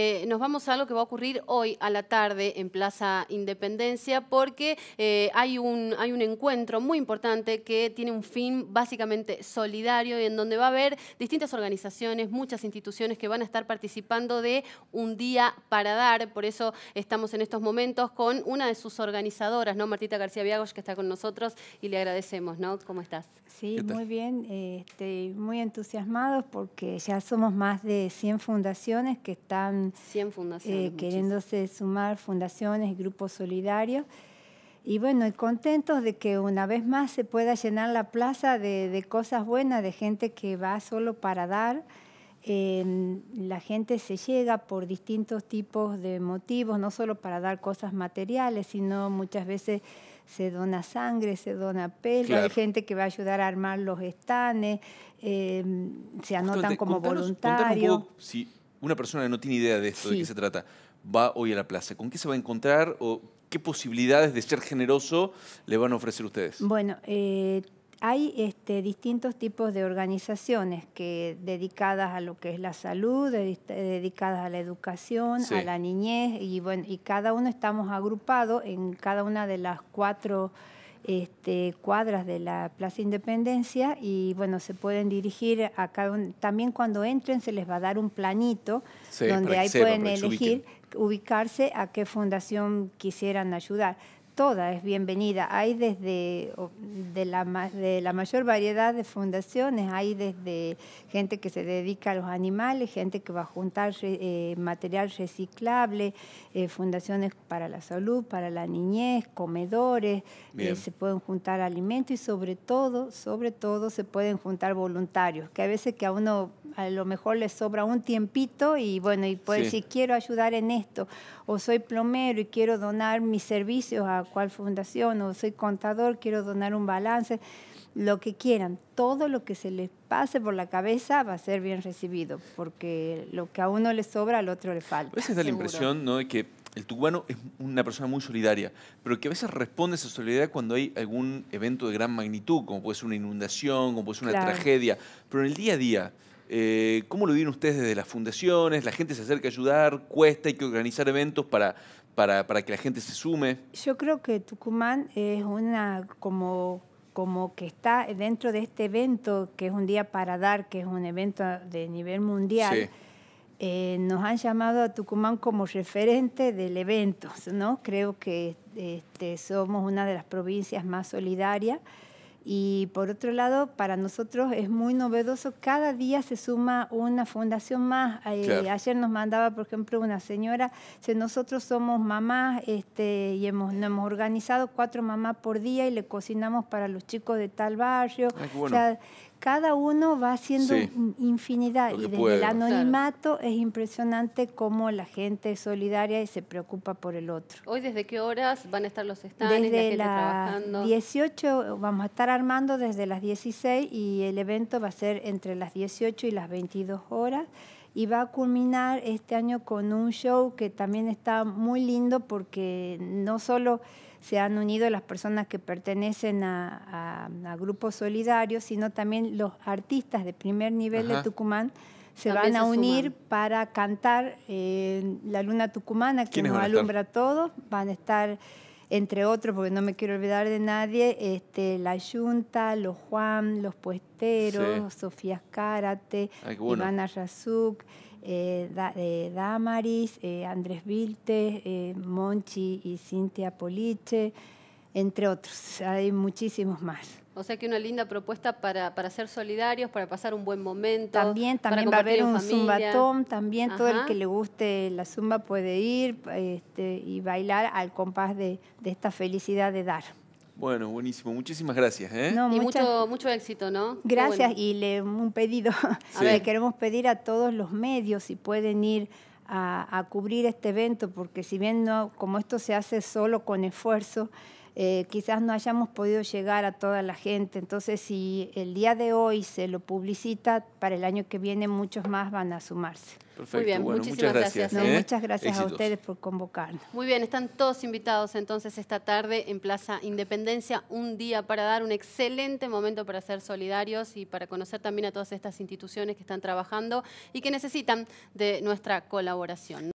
Eh, nos vamos a algo que va a ocurrir hoy a la tarde en Plaza Independencia porque eh, hay, un, hay un encuentro muy importante que tiene un fin básicamente solidario y en donde va a haber distintas organizaciones, muchas instituciones que van a estar participando de Un Día para Dar. Por eso estamos en estos momentos con una de sus organizadoras, ¿no? Martita García Viagos, que está con nosotros y le agradecemos, ¿no? ¿Cómo estás? Sí, muy bien. Este, muy entusiasmados porque ya somos más de 100 fundaciones que están 100 fundaciones, eh, queriéndose sumar fundaciones y grupos solidarios. Y bueno, contentos de que una vez más se pueda llenar la plaza de, cosas buenas, de gente que va solo para dar. Em, la gente se llega por distintos tipos de motivos, no solo para dar cosas materiales, sino muchas veces se dona sangre, se dona pelo, hay gente que va a ayudar a armar los estanes, em, se anotan como voluntarios una persona que no tiene idea de esto, de qué se trata, va hoy a la plaza, ¿con qué se va a encontrar o qué posibilidades de ser generoso le van a ofrecer ustedes? Bueno, eh, hay este, distintos tipos de organizaciones que dedicadas a lo que es la salud, este, dedicadas a la educación, a la niñez, y, bueno, y cada uno estamos agrupados en cada una de las cuatro este, cuadras de la Plaza Independencia y bueno, se pueden dirigir a cada también cuando entren se les va a dar un planito donde ahí pueden elegir ubicarse a qué fundación quisieran ayudar toda es bienvenida. Hay desde de la, de la mayor variedad de fundaciones, hay desde gente que se dedica a los animales, gente que va a juntar eh, material reciclable, eh, fundaciones para la salud, para la niñez, comedores, eh, se pueden juntar alimentos y sobre todo, sobre todo se pueden juntar voluntarios, que a veces que a uno a lo mejor les sobra un tiempito y bueno, y puede decir, quiero ayudar en esto, o soy plomero y quiero donar mis servicios a cual fundación, o soy contador, quiero donar un balance, lo que quieran, todo lo que se les pase por la cabeza va a ser bien recibido, porque lo que a uno le sobra, al otro le falta. A veces da la impresión ¿no? de que el tubano es una persona muy solidaria, pero que a veces responde a esa solidaridad cuando hay algún evento de gran magnitud, como puede ser una inundación, como puede ser una tragedia. Pero en el día a día, eh, ¿Cómo lo viven ustedes desde las fundaciones? ¿La gente se acerca a ayudar? ¿Cuesta? ¿Hay que organizar eventos para, para, para que la gente se sume? Yo creo que Tucumán es una como como que está dentro de este evento, que es un día para dar, que es un evento de nivel mundial, eh, nos han llamado a Tucumán como referente del evento, ¿no? Creo que este, somos una de las provincias más solidarias. Y por otro lado, para nosotros es muy novedoso, cada día se suma una fundación más. Eh, ayer nos mandaba, por ejemplo, una señora, si nosotros somos mamás este, y hemos, hemos organizado cuatro mamás por día y le cocinamos para los chicos de tal barrio. Ah, o sea, cada uno va haciendo infinidad y desde el anonimato es impresionante cómo la gente es solidaria y se preocupa por el otro. Hoy desde qué horas van a estar los stands? Desde las 18 vamos a estar armando desde las 16 y el evento va a ser entre las 18 y las 22 horas y va a culminar este año con un show que también está muy lindo porque no solo se han unido las personas que pertenecen a, a, Solidario, grupos solidarios, sino también los artistas de primer nivel de Tucumán se van a unir para cantar eh, La Luna Tucumana, que nos alumbra a todos. Van a estar entre otros, porque no me quiero olvidar de nadie, este, la Junta, los Juan, los Puesteros, Sofía Escárate, Ivana eh, eh, Damaris, eh, Andrés Vilte, Monchi y Cintia Poliche entre otros. Hay muchísimos más. O sea que una linda propuesta para, ser solidarios, para pasar un buen momento. También, también va a haber un zumbatón, también todo el que le guste la zumba puede ir este, y bailar al compás de, esta felicidad de dar. Bueno, buenísimo. Muchísimas gracias. ¿eh? y mucho, mucho éxito, ¿no? Gracias y le, un pedido. A Le queremos pedir a todos los medios si pueden ir a, cubrir este evento, porque si bien como esto se hace solo con esfuerzo, eh, quizás no hayamos podido llegar a toda la gente. Entonces, si el día de hoy se lo publicita, para el año que viene muchos más van a sumarse. Muy bien, muchísimas gracias. ¿eh? Muchas gracias a ustedes por convocarnos. Muy bien, están todos invitados entonces esta tarde en Plaza Independencia, un día para dar un excelente momento para ser solidarios y para conocer también a todas estas instituciones que están trabajando y que necesitan de nuestra colaboración.